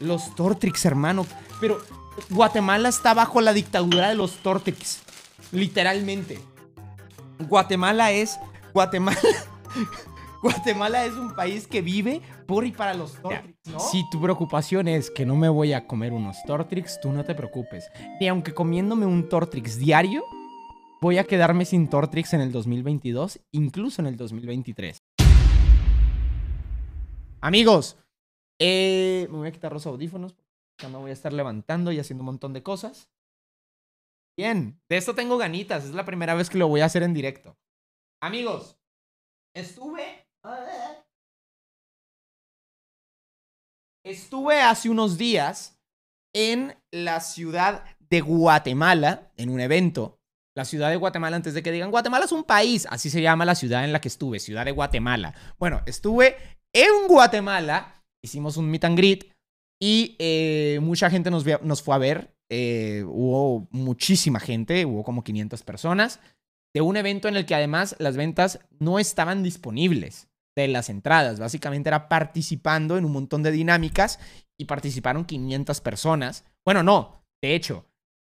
Los Tortrix, hermano. Pero Guatemala está bajo la dictadura de los Tortrix. Literalmente. Guatemala es. Guatemala. Guatemala es un país que vive por y para los Tortrix, ¿no? Si tu preocupación es que no me voy a comer unos Tortrix, tú no te preocupes. Y aunque comiéndome un Tortrix diario, voy a quedarme sin Tortrix en el 2022, incluso en el 2023. Amigos, eh, me voy a quitar los audífonos. Ya me voy a estar levantando y haciendo un montón de cosas. Bien, de esto tengo ganitas. Es la primera vez que lo voy a hacer en directo. Amigos, estuve. Estuve hace unos días en la ciudad de Guatemala, en un evento. La ciudad de Guatemala, antes de que digan, Guatemala es un país, así se llama la ciudad en la que estuve, ciudad de Guatemala. Bueno, estuve en Guatemala hicimos un meet and greet y eh, mucha gente nos, fue a ver. Eh, hubo muchísima gente, hubo como 500 personas, de un evento en el que además las ventas no estaban disponibles de las entradas. Básicamente era participando en un montón de dinámicas y participaron 500 personas. Bueno, no, de hecho,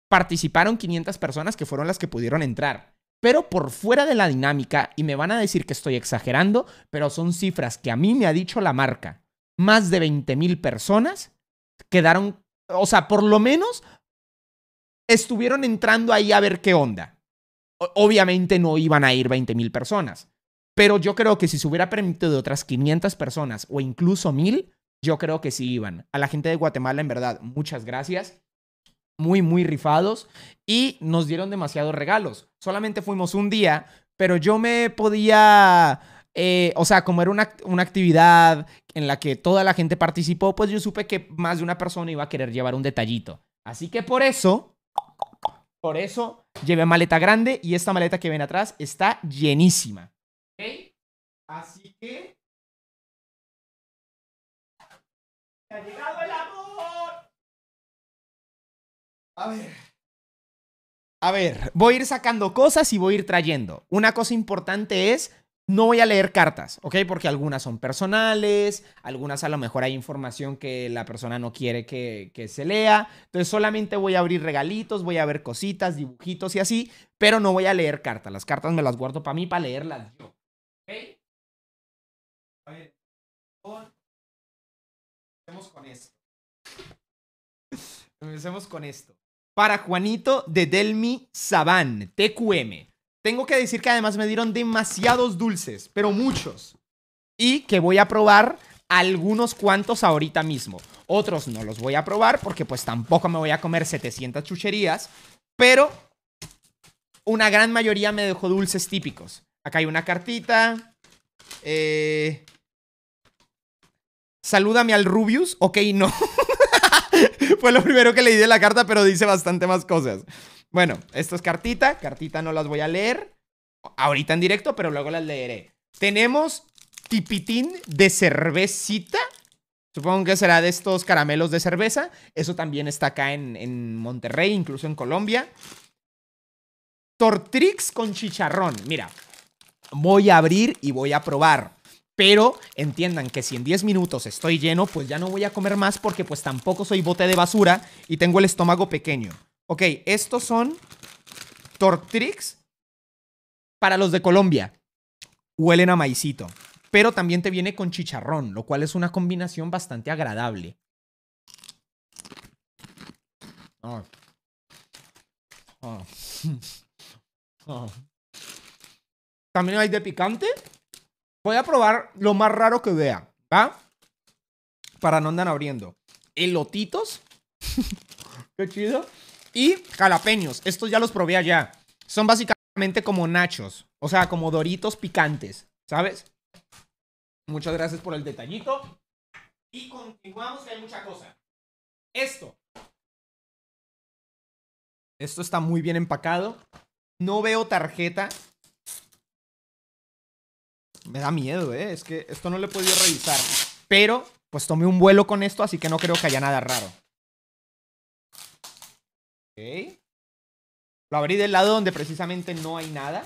participaron 500 personas que fueron las que pudieron entrar. Pero por fuera de la dinámica, y me van a decir que estoy exagerando, pero son cifras que a mí me ha dicho la marca más de 20 mil personas quedaron, o sea, por lo menos estuvieron entrando ahí a ver qué onda. Obviamente no iban a ir 20 mil personas, pero yo creo que si se hubiera permitido otras 500 personas o incluso mil, yo creo que sí iban. A la gente de Guatemala, en verdad, muchas gracias. Muy, muy rifados y nos dieron demasiados regalos. Solamente fuimos un día, pero yo me podía eh, o sea, como era una, una, actividad en la que toda la gente participó, pues yo supe que más de una persona iba a querer llevar un detallito. Así que por eso, por eso llevé maleta grande y esta maleta que ven atrás está llenísima. ¿Ok? Así que... ¡Ha llegado el amor! A ver. A ver, voy a ir sacando cosas y voy a ir trayendo. Una cosa importante es no voy a leer cartas, ¿ok? Porque algunas son personales, algunas a lo mejor hay información que la persona no quiere que, se lea. Entonces solamente voy a abrir regalitos, voy a ver cositas, dibujitos y así, pero no voy a leer cartas. Las cartas me las guardo para mí, para leerlas yo. ¿Ok? A ver, con... empecemos con esto. Empecemos con esto. Para Juanito de Delmi Saban, TQM. Tengo que decir que además me dieron demasiados dulces, pero muchos. Y que voy a probar algunos cuantos ahorita mismo. Otros no los voy a probar porque pues tampoco me voy a comer 700 chucherías. Pero una gran mayoría me dejó dulces típicos. Acá hay una cartita. Eh... Salúdame al Rubius. Ok, no. Fue lo primero que leí de la carta, pero dice bastante más cosas. Bueno, esto es cartita. Cartita no las voy a leer ahorita en directo, pero luego las leeré. Tenemos tipitín de cervecita. Supongo que será de estos caramelos de cerveza. Eso también está acá en, en Monterrey, incluso en Colombia. Tortrix con chicharrón. Mira, voy a abrir y voy a probar. Pero entiendan que si en 10 minutos estoy lleno, pues ya no voy a comer más porque pues tampoco soy bote de basura y tengo el estómago pequeño. Ok, estos son Tortrix para los de Colombia. Huelen a maicito, pero también te viene con chicharrón, lo cual es una combinación bastante agradable. Ah. Ah. Ah. También hay de picante. Voy a probar lo más raro que vea, ¿va? Para no andar abriendo. Elotitos. Qué chido. Y jalapeños. Estos ya los probé allá. Son básicamente como nachos. O sea, como doritos picantes. ¿Sabes? Muchas gracias por el detallito. Y continuamos, que hay mucha cosa. Esto. Esto está muy bien empacado. No veo tarjeta. Me da miedo, ¿eh? Es que esto no lo he podido revisar. Pero, pues tomé un vuelo con esto, así que no creo que haya nada raro. Lo abrí del lado donde precisamente no hay nada.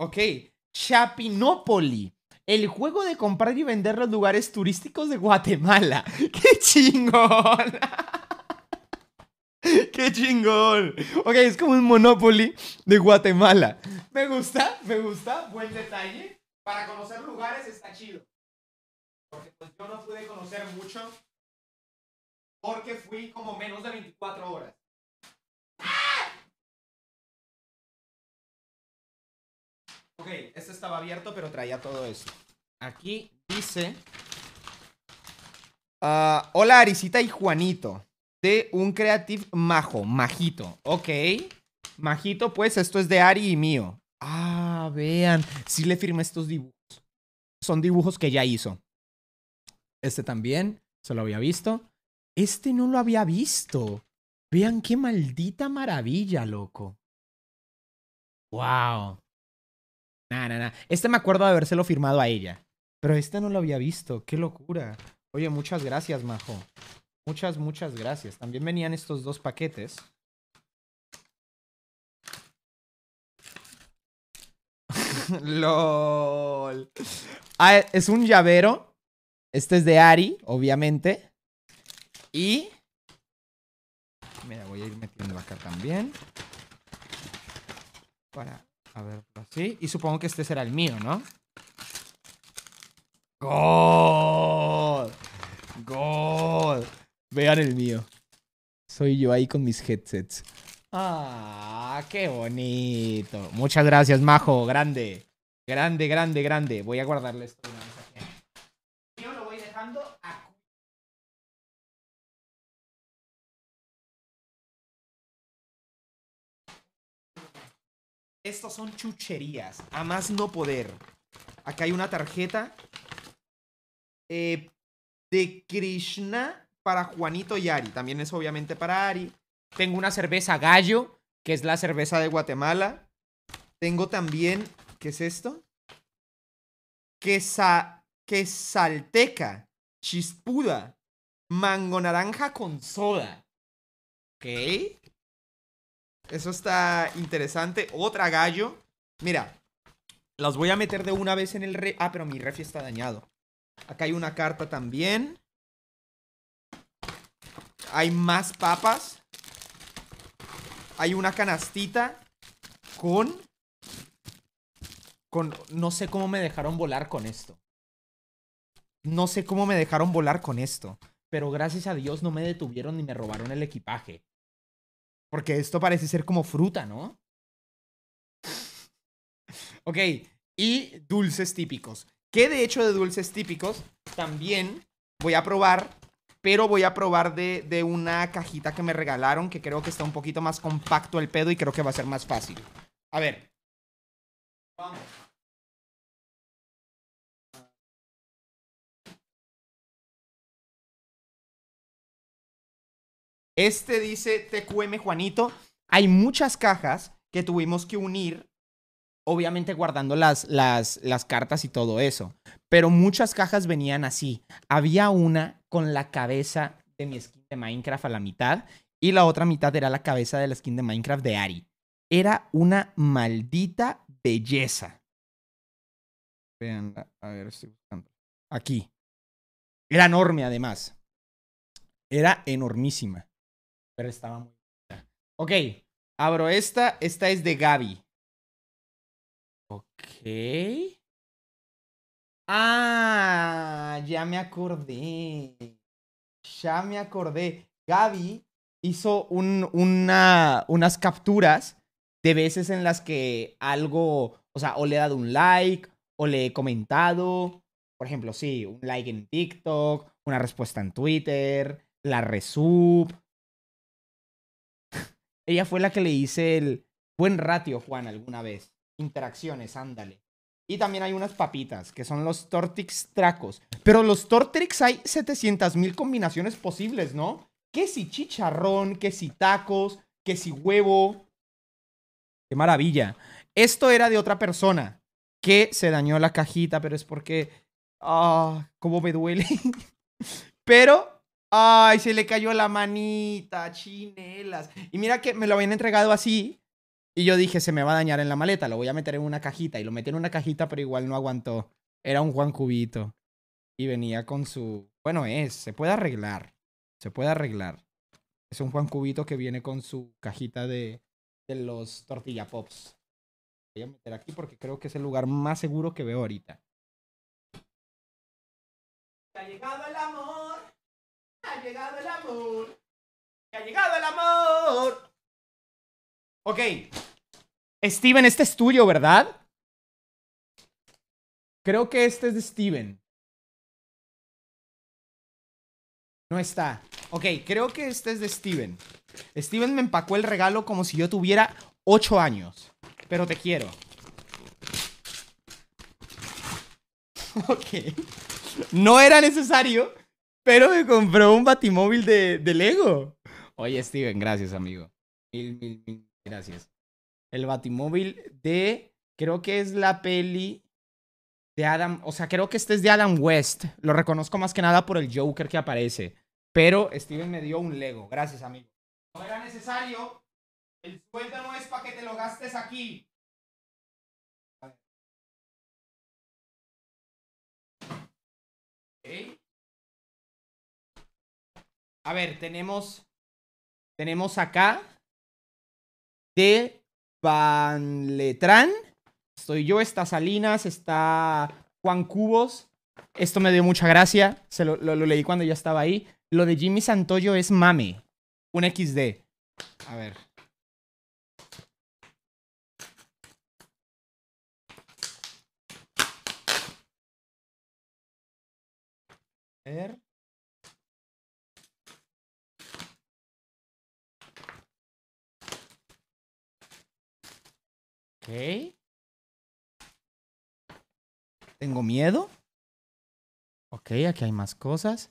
Ok. Chapinopoli El juego de comprar y vender los lugares turísticos de Guatemala. ¡Qué chingón! ¡Qué chingón! Ok, es como un Monopoly de Guatemala. Me gusta, me gusta. Buen detalle. Para conocer lugares está chido. Porque pues, yo no pude conocer mucho porque fui como menos de 24 horas. Ok, este estaba abierto, pero traía todo eso Aquí dice... Ah, hola Arisita y Juanito, de un creative majo, majito, ok. Majito, pues esto es de Ari y mío. Ah, vean, sí le firmé estos dibujos. Son dibujos que ya hizo. Este también, se lo había visto. Este no lo había visto. Vean qué maldita maravilla, loco. Wow. Nah, nah, nah. Este me acuerdo de habérselo firmado a ella. Pero este no lo había visto. Qué locura. Oye, muchas gracias, Majo. Muchas, muchas gracias. También venían estos dos paquetes. LOL. Ah, es un llavero. Este es de Ari, obviamente. Y... Mira, voy a ir metiendo acá también. Para a ver, así. Y supongo que este será el mío, ¿no? ¡Gol! ¡Gol! Vean el mío. Soy yo ahí con mis headsets. ¡Ah! ¡Qué bonito! Muchas gracias, Majo. Grande. Grande, grande, grande. Voy a guardarle esto. Estos son chucherías. A más no poder. Acá hay una tarjeta. Eh, de Krishna para Juanito y Ari. También es obviamente para Ari. Tengo una cerveza gallo, que es la cerveza de Guatemala. Tengo también, ¿qué es esto? quesalteca, chispuda, mango naranja con soda. ¿Ok? Eso está interesante. Otra gallo. Mira, los voy a meter de una vez en el re... Ah, pero mi ref está dañado. Acá hay una carta también. Hay más papas. Hay una canastita con... Con... No sé cómo me dejaron volar con esto. No sé cómo me dejaron volar con esto. Pero gracias a Dios no me detuvieron ni me robaron el equipaje. Porque esto parece ser como fruta, ¿no? ok, y dulces típicos. Que de hecho de dulces típicos también voy a probar, pero voy a probar de, de una cajita que me regalaron, que creo que está un poquito más compacto el pedo y creo que va a ser más fácil. A ver. Vamos. Este dice TQM Juanito. Hay muchas cajas que tuvimos que unir, obviamente guardando las, cartas y todo eso. Pero muchas cajas venían así. Había una con la cabeza de mi skin de Minecraft a la mitad y la otra mitad era la cabeza de la skin de Minecraft de Ari. Era una maldita belleza. a ver, estoy buscando. Aquí. Era enorme, además. Era enormísima pero estaba muy Ok, abro esta. Esta es de Gaby. Ok. Ah, ya me acordé. Ya me acordé. Gaby hizo una, unas capturas de veces en las que algo, o sea, o le he dado un like, o le he comentado, por ejemplo, sí, un like en TikTok, una respuesta en Twitter, la resub, ella fue la que le hice el buen ratio, Juan, alguna vez. Interacciones, ándale. Y también hay unas papitas, que son los Tortix Tracos. Pero los Tortix hay 700.000 combinaciones posibles, ¿no? Que si chicharrón, que si tacos, que si huevo. Qué maravilla. Esto era de otra persona que se dañó la cajita, pero es porque... Ah, cómo me duele. pero Ay, se le cayó la manita, chinelas. Y mira que me lo habían entregado así. Y yo dije, se me va a dañar en la maleta, lo voy a meter en una cajita. Y lo metí en una cajita, pero igual no aguantó. Era un Juan Cubito. Y venía con su... Bueno, es, se puede arreglar. Se puede arreglar. Es un Juan Cubito que viene con su cajita de, de los tortilla pops. Voy a meter aquí porque creo que es el lugar más seguro que veo ahorita ha llegado el amor. Ha llegado el amor. Ok. Steven, este es tuyo, ¿verdad? Creo que este es de Steven. No está. Ok, creo que este es de Steven. Steven me empacó el regalo como si yo tuviera 8 años. Pero te quiero. Ok. No era necesario, pero me compró un batimóvil de, de Lego. Oye, Steven, gracias, amigo. Mil, mil, mil gracias. El batimóvil de. Creo que es la peli de Adam. O sea, creo que este es de Adam West. Lo reconozco más que nada por el Joker que aparece. Pero Steven me dio un Lego. Gracias, amigo. No era necesario. El sueldo no es para que te lo gastes aquí. A ver, tenemos. Tenemos acá. De Van Letrán. Estoy yo, está Salinas, está Juan Cubos. Esto me dio mucha gracia. Se lo, leí cuando ya estaba ahí. Lo de Jimmy Santoyo es mame. Un XD. A ver. A ver. Tengo miedo. Ok, aquí hay más cosas.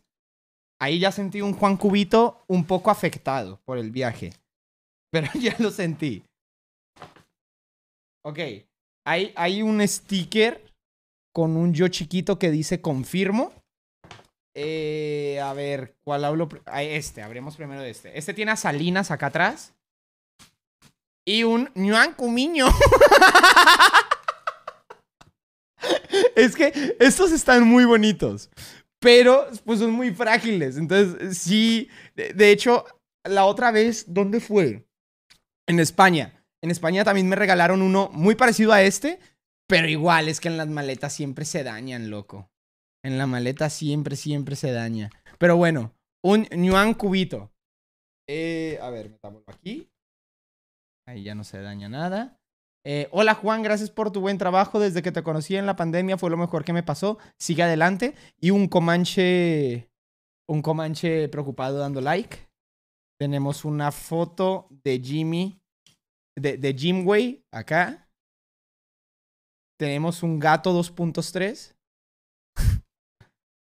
Ahí ya sentí un Juan Cubito un poco afectado por el viaje. Pero ya lo sentí. Ok. Hay, hay un sticker con un yo chiquito que dice confirmo. Eh, a ver, ¿cuál hablo? Este, abrimos primero de este. Este tiene a Salinas acá atrás y un ñuan cumiño. es que estos están muy bonitos, pero pues son muy frágiles. Entonces, sí, de hecho, la otra vez, ¿dónde fue? En España. En España también me regalaron uno muy parecido a este, pero igual es que en las maletas siempre se dañan, loco. En la maleta siempre, siempre se daña. Pero bueno, un ñuan cubito. Eh, a ver, metámoslo aquí. Ahí ya no se daña nada. Eh, hola Juan, gracias por tu buen trabajo. Desde que te conocí en la pandemia fue lo mejor que me pasó. Sigue adelante. Y un Comanche. Un Comanche preocupado dando like. Tenemos una foto de Jimmy. De, de Jimway acá. Tenemos un gato 2.3.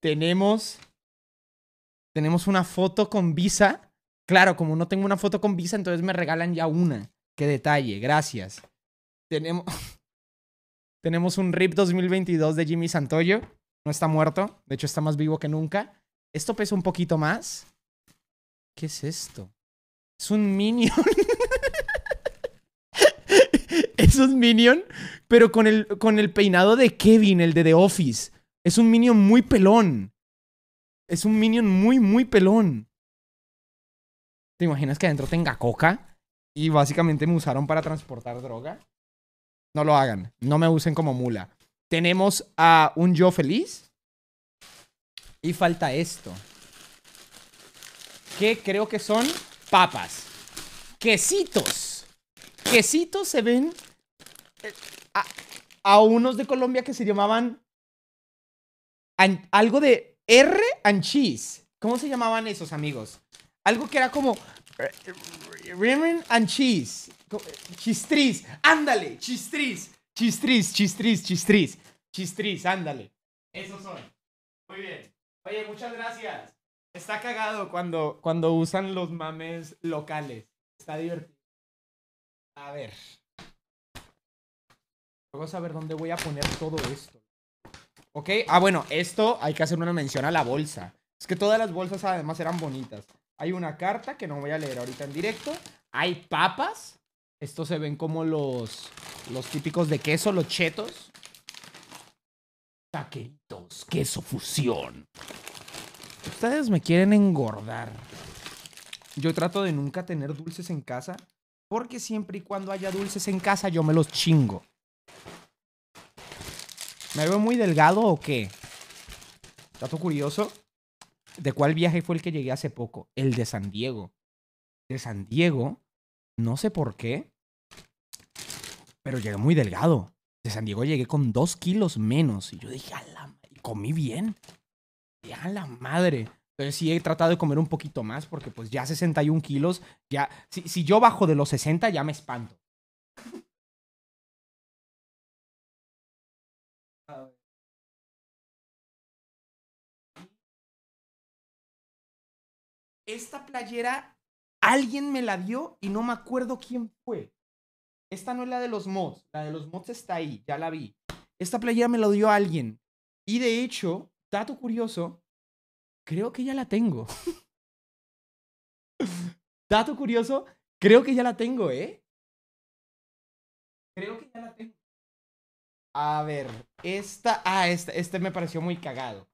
tenemos. Tenemos una foto con Visa. Claro, como no tengo una foto con Visa, entonces me regalan ya una detalle, gracias. Tenemos, tenemos un RIP 2022 de Jimmy Santoyo. No está muerto, de hecho está más vivo que nunca. Esto pesa un poquito más. ¿Qué es esto? Es un minion. es un minion, pero con el, con el peinado de Kevin, el de The Office. Es un minion muy pelón. Es un minion muy, muy pelón. ¿Te imaginas que adentro tenga coca? y básicamente me usaron para transportar droga. No lo hagan, no me usen como mula. Tenemos a un yo feliz. Y falta esto. Que creo que son papas. Quesitos. Quesitos se ven eh, a, unos de Colombia que se llamaban algo de R and cheese. ¿Cómo se llamaban esos amigos? Algo que era como eh, Ramen and cheese. Chistriz, ándale, chistriz, chistriz, chistriz, chistriz, trees, ándale. Esos son. Muy bien. Oye, muchas gracias. Está cagado cuando, cuando usan los mames locales. Está divertido. A ver. Luego saber dónde voy a poner todo esto. Ok, ah bueno, esto hay que hacer una mención a la bolsa. Es que todas las bolsas además eran bonitas. Hay una carta que no voy a leer ahorita en directo. Hay papas. Estos se ven como los, los típicos de queso, los chetos. Taqueritos, queso fusión. Ustedes me quieren engordar. Yo trato de nunca tener dulces en casa, porque siempre y cuando haya dulces en casa yo me los chingo. ¿Me veo muy delgado o qué? Trato curioso, ¿De cuál viaje fue el que llegué hace poco? El de San Diego. De San Diego, no sé por qué, pero llegué muy delgado. De San Diego llegué con dos kilos menos. Y yo dije, a la comí bien. Y a la madre. Entonces sí he tratado de comer un poquito más porque pues ya 61 kilos, ya, si, si yo bajo de los 60 ya me espanto. esta playera alguien me la dio y no me acuerdo quién fue. Esta no es la de los mods, la de los mods está ahí, ya la vi. Esta playera me la dio alguien. Y de hecho, dato curioso, creo que ya la tengo. dato curioso, creo que ya la tengo, ¿eh? Creo que ya la tengo. A ver, esta, ah, esta, este me pareció muy cagado.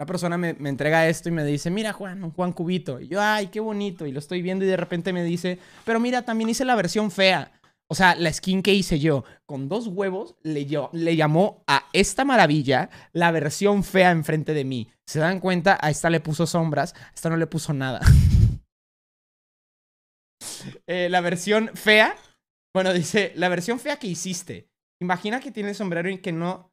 La persona me, entrega esto y me dice, mira Juan, un Juan Cubito. Y yo, ay, qué bonito. Y lo estoy viendo y de repente me dice, pero mira, también hice la versión fea. O sea, la skin que hice yo con dos huevos le, le llamó a esta maravilla la versión fea enfrente de mí. Se dan cuenta, a esta le puso sombras, a esta no le puso nada. Eh, la versión fea, bueno, dice, la versión fea que hiciste. Imagina que tienes sombrero y que no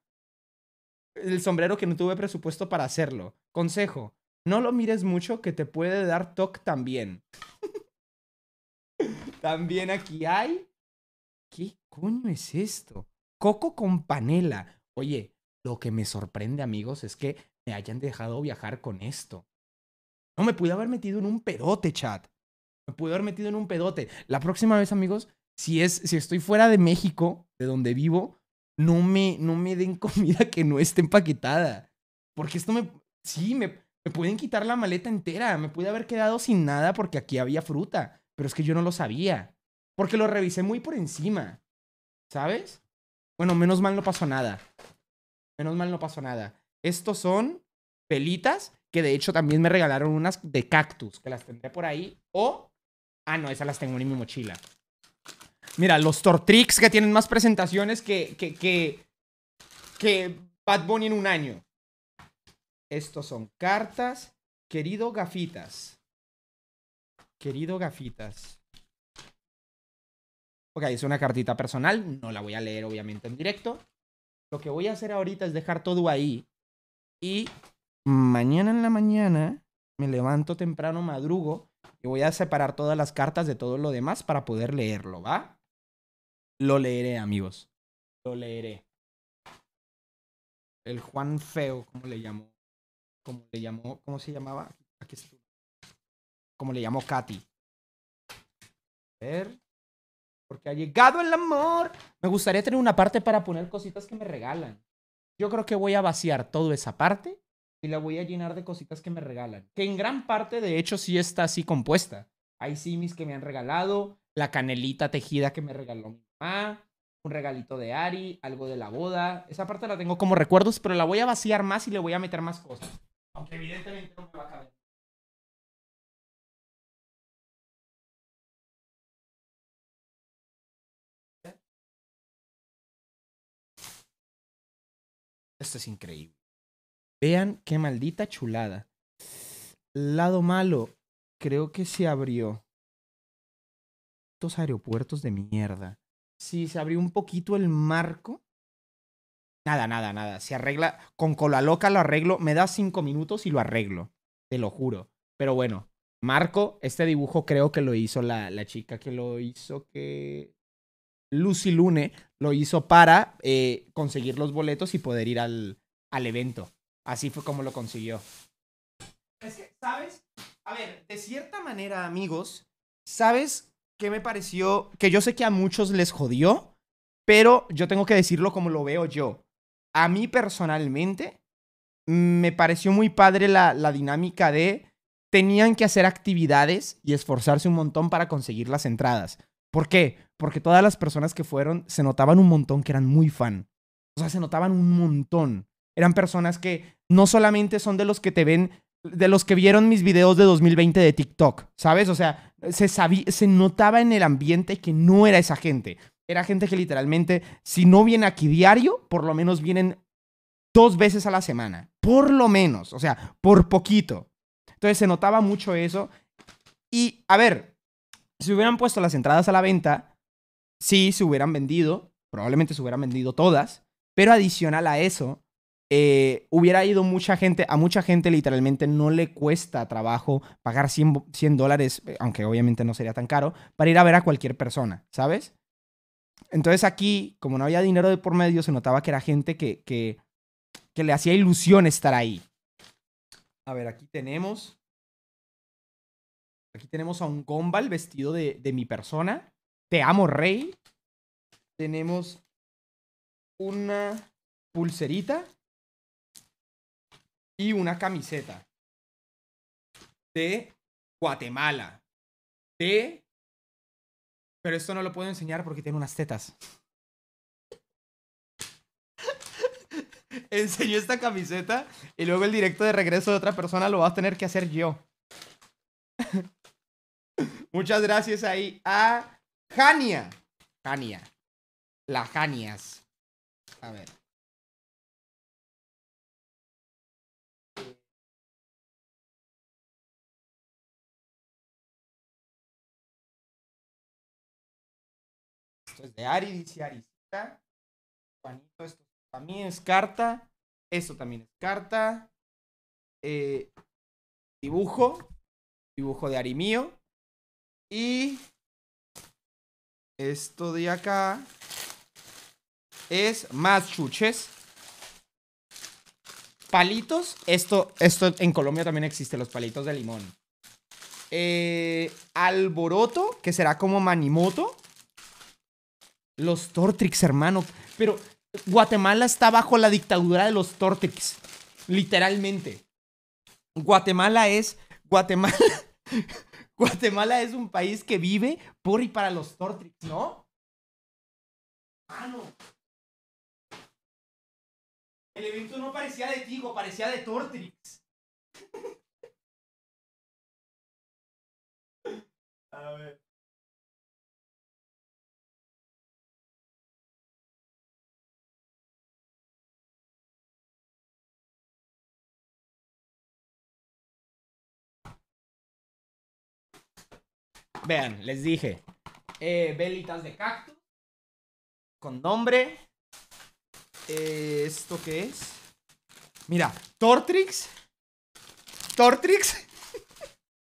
el sombrero que no tuve presupuesto para hacerlo. Consejo, no lo mires mucho que te puede dar TOC también. también aquí hay... ¿Qué coño es esto? Coco con panela. Oye, lo que me sorprende amigos es que me hayan dejado viajar con esto. No me pude haber metido en un pedote, chat. Me pude haber metido en un pedote. La próxima vez, amigos, si es si estoy fuera de México, de donde vivo, no me, no me den comida que no esté empaquetada. Porque esto me, sí, me, me pueden quitar la maleta entera. Me pude haber quedado sin nada porque aquí había fruta. Pero es que yo no lo sabía. Porque lo revisé muy por encima. ¿Sabes? Bueno, menos mal no pasó nada. Menos mal no pasó nada. Estos son pelitas que de hecho también me regalaron unas de cactus, que las tendré por ahí. O... Ah, no, esas las tengo en mi mochila. Mira, los Tortrix que tienen más presentaciones que, que, que, que Bad Bunny en un año. Estos son cartas. Querido Gafitas. Querido Gafitas. Ok, es una cartita personal. No la voy a leer, obviamente, en directo. Lo que voy a hacer ahorita es dejar todo ahí. Y mañana en la mañana me levanto temprano, madrugo. Y voy a separar todas las cartas de todo lo demás para poder leerlo, ¿va? Lo leeré, amigos. Lo leeré. El Juan Feo, ¿cómo le llamó? ¿Cómo le llamó? ¿Cómo se llamaba? Aquí estoy. ¿Cómo le llamó Katy? A ver. Porque ha llegado el amor. Me gustaría tener una parte para poner cositas que me regalan. Yo creo que voy a vaciar toda esa parte y la voy a llenar de cositas que me regalan. Que en gran parte, de hecho, sí está así compuesta. Hay simis que me han regalado, la canelita tejida que me regaló un regalito de Ari, algo de la boda. Esa parte la tengo como recuerdos, pero la voy a vaciar más y le voy a meter más cosas. Aunque evidentemente no me va a caber. Esto es increíble. Vean qué maldita chulada. Lado malo, creo que se abrió. Estos aeropuertos de mierda si se abrió un poquito el marco. Nada, nada, nada. Se arregla. Con cola loca lo arreglo. Me da cinco minutos y lo arreglo. Te lo juro. Pero bueno, Marco, este dibujo creo que lo hizo la, chica que lo hizo que. Lucy Lune lo hizo para eh, conseguir los boletos y poder ir al, al evento. Así fue como lo consiguió. Es que, ¿sabes? A ver, de cierta manera, amigos, ¿sabes que me pareció, que yo sé que a muchos les jodió, pero yo tengo que decirlo como lo veo yo. A mí personalmente me pareció muy padre la, la dinámica de tenían que hacer actividades y esforzarse un montón para conseguir las entradas. ¿Por qué? Porque todas las personas que fueron se notaban un montón que eran muy fan. O sea, se notaban un montón. Eran personas que no solamente son de los que te ven de los que vieron mis videos de 2020 de TikTok, ¿sabes? O sea, se, se notaba en el ambiente que no era esa gente. Era gente que literalmente, si no viene aquí diario, por lo menos vienen dos veces a la semana. Por lo menos, o sea, por poquito. Entonces se notaba mucho eso. Y, a ver, si hubieran puesto las entradas a la venta, sí, se hubieran vendido, probablemente se hubieran vendido todas, pero adicional a eso, eh, hubiera ido mucha gente, a mucha gente literalmente no le cuesta trabajo pagar 100, dólares, eh, aunque obviamente no sería tan caro, para ir a ver a cualquier persona, ¿sabes? Entonces aquí, como no había dinero de por medio, se notaba que era gente que, que, le hacía ilusión estar ahí. A ver, aquí tenemos. Aquí tenemos a un Gombal vestido de mi persona. Te amo, rey. Tenemos una pulserita y una camiseta de Guatemala. De... Pero esto no lo puedo enseñar porque tiene unas tetas. Enseñó esta camiseta y luego el directo de regreso de otra persona lo vas a tener que hacer yo. Muchas gracias ahí a Jania. Jania. La Janias. A ver. esto es de Ari, dice Arisita. Juanito, esto también es carta. Esto eh, también es carta. dibujo. Dibujo de Ari Y esto de acá es más chuches. Palitos. Esto, esto en Colombia también existe, los palitos de limón. Eh, alboroto, que será como Manimoto. Los Tortrix, hermano. Pero Guatemala está bajo la dictadura de los Tortrix. Literalmente. Guatemala es. Guatemala. Guatemala es un país que vive por y para los Tortrix, ¿no? ¡Hermano! El evento no parecía de Tigo, parecía de Tortrix. A ver. Vean, les dije. Eh, velitas de cactus. Con nombre. Eh, ¿Esto qué es? Mira, Tortrix. Tortrix.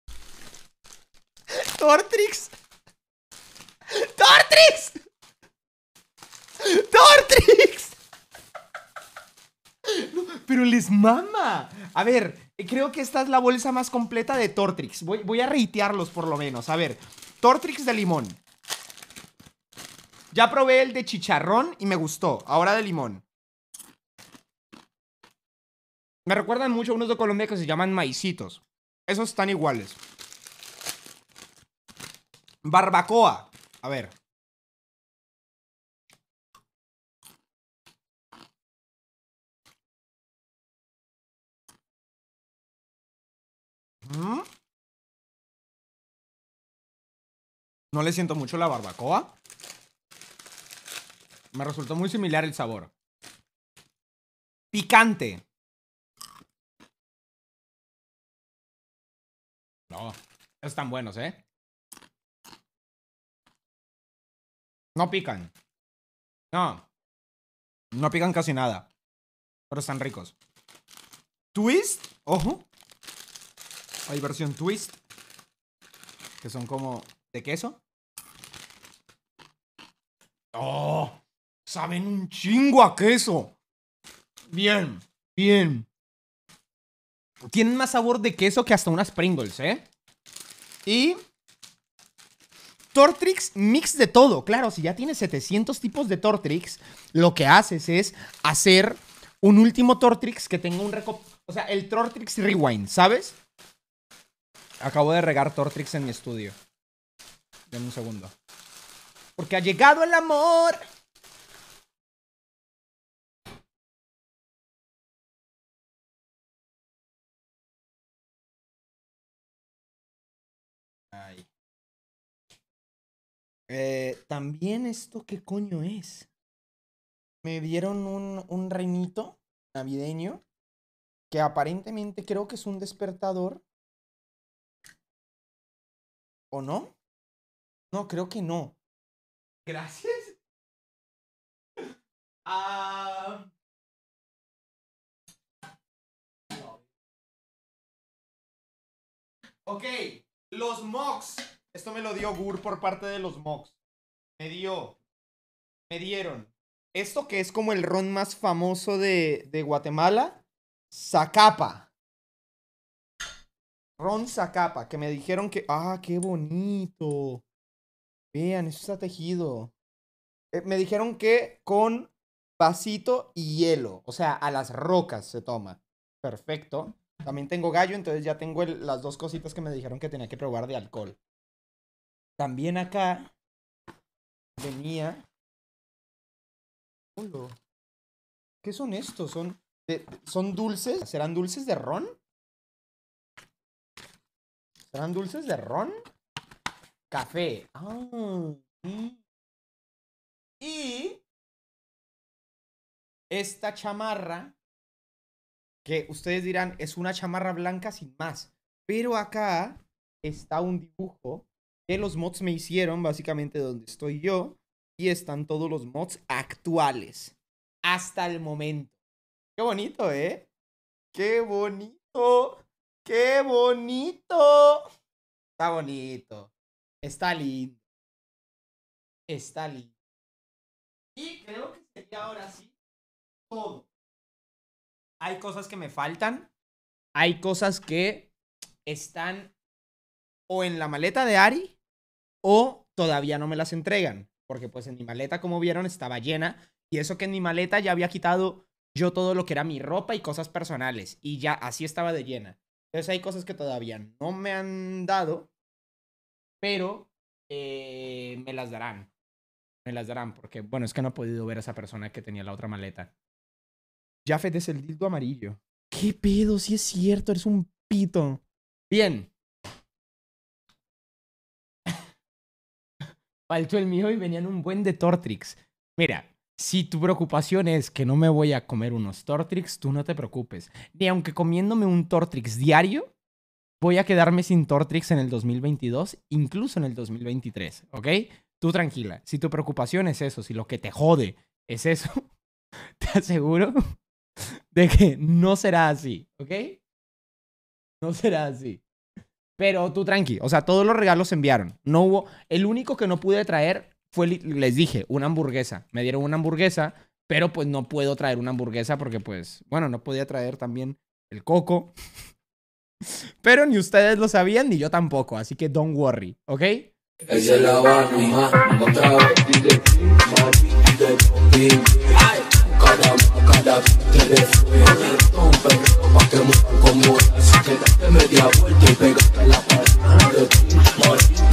Tortrix. Tortrix. Tortrix pero les mama. A ver, creo que esta es la bolsa más completa de Tortrix. Voy, a reitearlos por lo menos. A ver, Tortrix de limón. Ya probé el de chicharrón y me gustó. Ahora de limón. Me recuerdan mucho a unos de Colombia que se llaman maicitos. Esos están iguales. Barbacoa. A ver. No le siento mucho la barbacoa. Me resultó muy similar el sabor. Picante. No, están buenos, ¿eh? No pican. No. No pican casi nada. Pero están ricos. Twist, ojo. Hay versión twist, que son como de queso. ¡Oh! Saben un chingo a queso. Bien, bien. Tienen más sabor de queso que hasta unas Pringles, ¿eh? Y Tortrix mix de todo. Claro, si ya tienes 700 tipos de Tortrix, lo que haces es hacer un último Tortrix que tenga un recop... O sea, el Tortrix Rewind, ¿sabes? Acabo de regar Tortrix en mi estudio. Dame un segundo. Porque ha llegado el amor. Ay. Eh, también esto, ¿qué coño es? Me dieron un, un reinito navideño que aparentemente creo que es un despertador ¿O no? No, creo que no. Gracias. Ah. Ok, los mocks. Esto me lo dio Gur por parte de los mocks. Me dio. Me dieron. Esto que es como el ron más famoso de, de Guatemala. Zacapa. Ron capa, que me dijeron que. ¡Ah, qué bonito! Vean, eso está tejido. Eh, me dijeron que con vasito y hielo. O sea, a las rocas se toma. Perfecto. También tengo gallo, entonces ya tengo las dos cositas que me dijeron que tenía que probar de alcohol. También acá venía. ¿Qué son estos? ¿Son, ¿Son dulces? ¿Serán dulces de ron? ¿Serán dulces de ron? Café. Ah, y esta chamarra, que ustedes dirán, es una chamarra blanca sin más. Pero acá está un dibujo que los mods me hicieron, básicamente donde estoy yo. Y están todos los mods actuales. Hasta el momento. Qué bonito, ¿eh? Qué bonito. ¡Qué bonito! Está bonito. Está lindo. Está lindo. Y creo que sería ahora sí todo. Hay cosas que me faltan. Hay cosas que están o en la maleta de Ari o todavía no me las entregan. Porque pues en mi maleta, como vieron, estaba llena. Y eso que en mi maleta ya había quitado yo todo lo que era mi ropa y cosas personales. Y ya así estaba de llena. Entonces hay cosas que todavía no me han dado, pero eh, me las darán. Me las darán porque, bueno, es que no he podido ver a esa persona que tenía la otra maleta. Jafet es el dildo amarillo. ¿Qué pedo? Si sí es cierto, eres un pito. Bien. Faltó el mío y venían un buen de Tortrix. Mira, si tu preocupación es que no me voy a comer unos Tortrix, tú no te preocupes. Ni aunque comiéndome un Tortrix diario, voy a quedarme sin Tortrix en el 2022, incluso en el 2023, ¿ok? Tú tranquila, si tu preocupación es eso, si lo que te jode es eso, te aseguro de que no será así, ¿ok? No será así. Pero tú tranqui, o sea, todos los regalos se enviaron. No hubo, el único que no pude traer fue, les dije, una hamburguesa. Me dieron una hamburguesa, pero pues no puedo traer una hamburguesa porque pues, bueno, no podía traer también el coco. Pero ni ustedes lo sabían, ni yo tampoco, así que don't worry, ¿ok?